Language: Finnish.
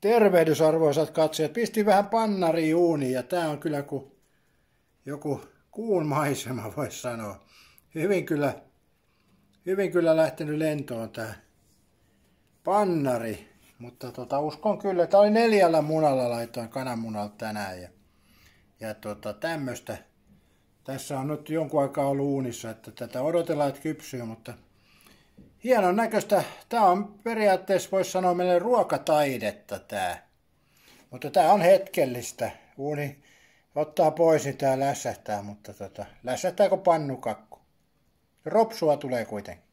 Tervehdys arvoisat katsojat. Pisti vähän pannari uuniin ja tämä on kyllä kuin joku kuun maisema voisi sanoa. Hyvin kyllä, hyvin kyllä lähtenyt lentoon tämä pannari. Mutta tota, uskon kyllä, että oli neljällä munalla laitoin kananmunalta tänään. Ja, ja tota, tämmöstä. Tässä on nyt jonkun aikaa ollut uunissa, että tätä odotellaan, että kypsyy, mutta hienon näköistä. Tämä on periaatteessa, voisi sanoa, meille ruokataidetta tämä. Mutta tämä on hetkellistä. Uuni ottaa pois, niin tämä lässähtää, mutta tota, lässähtääkö pannukakku? Ropsua tulee kuitenkin.